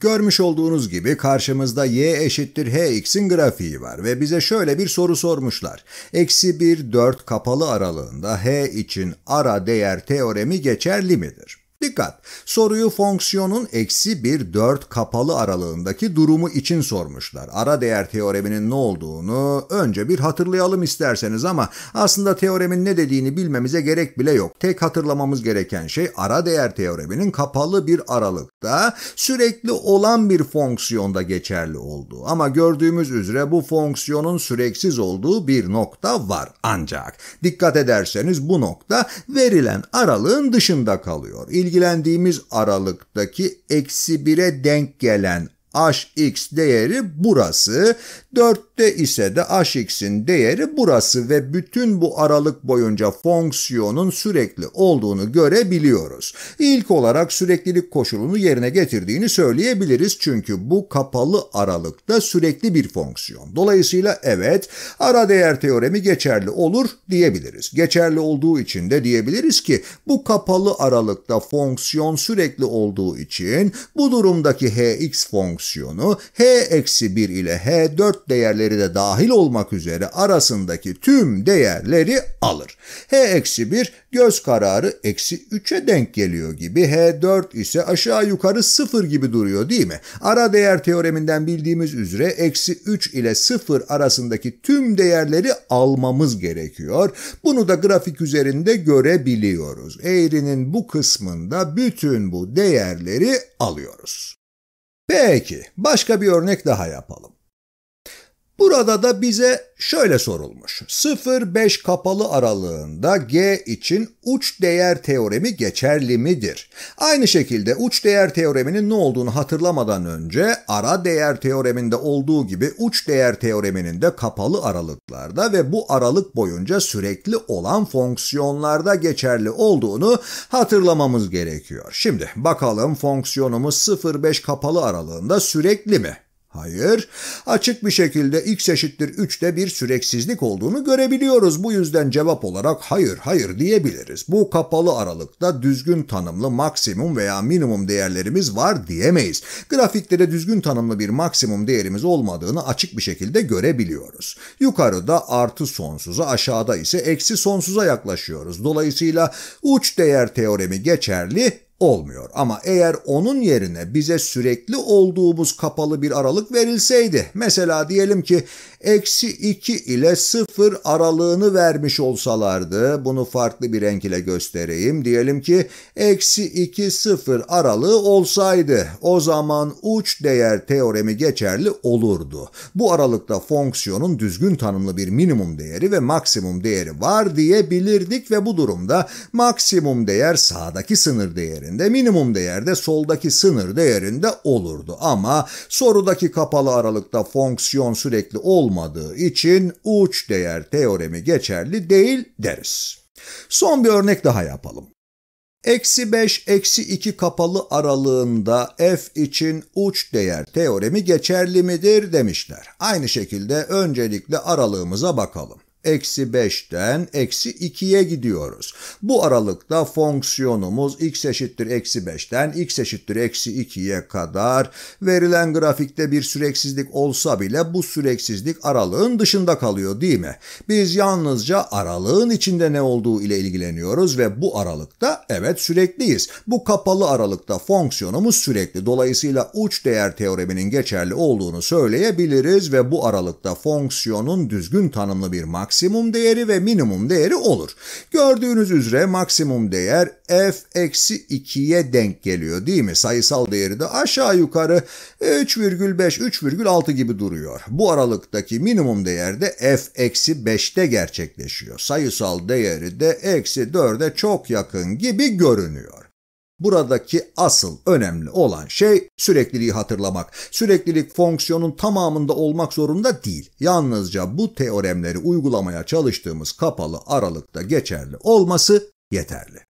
Görmüş olduğunuz gibi karşımızda y eşittir hx'in grafiği var ve bize şöyle bir soru sormuşlar. Eksi 1, 4 kapalı aralığında h için ara değer teoremi geçerli midir? Dikkat! Soruyu fonksiyonun eksi 1, 4 kapalı aralığındaki durumu için sormuşlar. Ara değer teoreminin ne olduğunu önce bir hatırlayalım isterseniz ama aslında teoremin ne dediğini bilmemize gerek bile yok. Tek hatırlamamız gereken şey ara değer teoreminin kapalı bir aralık da sürekli olan bir fonksiyonda geçerli oldu. Ama gördüğümüz üzere bu fonksiyonun süreksiz olduğu bir nokta var ancak. Dikkat ederseniz bu nokta verilen aralığın dışında kalıyor. İlgilendiğimiz aralıktaki eksi 1'e denk gelen hx değeri burası, 4'te ise de hx'in değeri burası ve bütün bu aralık boyunca fonksiyonun sürekli olduğunu görebiliyoruz. İlk olarak süreklilik koşulunu yerine getirdiğini söyleyebiliriz çünkü bu kapalı aralıkta sürekli bir fonksiyon. Dolayısıyla evet ara değer teoremi geçerli olur diyebiliriz. Geçerli olduğu için de diyebiliriz ki bu kapalı aralıkta fonksiyon sürekli olduğu için bu durumdaki hx fonksiyonu fonksiyonu h-1 ile h4 değerleri de dahil olmak üzere arasındaki tüm değerleri alır. h-1 göz kararı eksi 3'e denk geliyor gibi h4 ise aşağı yukarı 0 gibi duruyor değil mi? Ara değer teoreminden bildiğimiz üzere eksi 3 ile 0 arasındaki tüm değerleri almamız gerekiyor. Bunu da grafik üzerinde görebiliyoruz. Eğrinin bu kısmında bütün bu değerleri alıyoruz. Peki başka bir örnek daha yapalım. Burada da bize şöyle sorulmuş. 0-5 kapalı aralığında G için uç değer teoremi geçerli midir? Aynı şekilde uç değer teoreminin ne olduğunu hatırlamadan önce ara değer teoreminde olduğu gibi uç değer teoreminin de kapalı aralıklarda ve bu aralık boyunca sürekli olan fonksiyonlarda geçerli olduğunu hatırlamamız gerekiyor. Şimdi bakalım fonksiyonumuz 0-5 kapalı aralığında sürekli mi? Hayır, açık bir şekilde x eşittir 3'te bir süreksizlik olduğunu görebiliyoruz. Bu yüzden cevap olarak hayır hayır diyebiliriz. Bu kapalı aralıkta düzgün tanımlı maksimum veya minimum değerlerimiz var diyemeyiz. Grafikte de düzgün tanımlı bir maksimum değerimiz olmadığını açık bir şekilde görebiliyoruz. Yukarıda artı sonsuza aşağıda ise eksi sonsuza yaklaşıyoruz. Dolayısıyla uç değer teoremi geçerli olmuyor. Ama eğer onun yerine bize sürekli olduğumuz kapalı bir aralık verilseydi, mesela diyelim ki eksi 2 ile 0 aralığını vermiş olsalardı, bunu farklı bir renk ile göstereyim. Diyelim ki eksi 2 0 aralığı olsaydı o zaman uç değer teoremi geçerli olurdu. Bu aralıkta fonksiyonun düzgün tanımlı bir minimum değeri ve maksimum değeri var diyebilirdik ve bu durumda maksimum değer sağdaki sınır değerinde, minimum değer de soldaki sınır değerinde olurdu. Ama sorudaki kapalı aralıkta fonksiyon sürekli olmadı olmadığı için uç değer teoremi geçerli değil deriz. Son bir örnek daha yapalım. Eksi 5, eksi 2 kapalı aralığında f için uç değer teoremi geçerli midir demişler. Aynı şekilde öncelikle aralığımıza bakalım eksi 5'ten eksi 2'ye gidiyoruz. Bu aralıkta fonksiyonumuz x eşittir eksi 5'ten x eşittir eksi 2'ye kadar verilen grafikte bir süreksizlik olsa bile bu süreksizlik aralığın dışında kalıyor değil mi? Biz yalnızca aralığın içinde ne olduğu ile ilgileniyoruz ve bu aralıkta evet sürekliyiz. Bu kapalı aralıkta fonksiyonumuz sürekli. Dolayısıyla uç değer teoreminin geçerli olduğunu söyleyebiliriz ve bu aralıkta fonksiyonun düzgün tanımlı bir maks maksimum değeri ve minimum değeri olur. Gördüğünüz üzere maksimum değer f-2'ye eksi denk geliyor değil mi? Sayısal değeri de aşağı yukarı 3,5-3,6 gibi duruyor. Bu aralıktaki minimum değer de f-5'te eksi gerçekleşiyor. Sayısal değeri de eksi 4'e çok yakın gibi görünüyor. Buradaki asıl önemli olan şey sürekliliği hatırlamak. Süreklilik fonksiyonun tamamında olmak zorunda değil. Yalnızca bu teoremleri uygulamaya çalıştığımız kapalı aralıkta geçerli olması yeterli.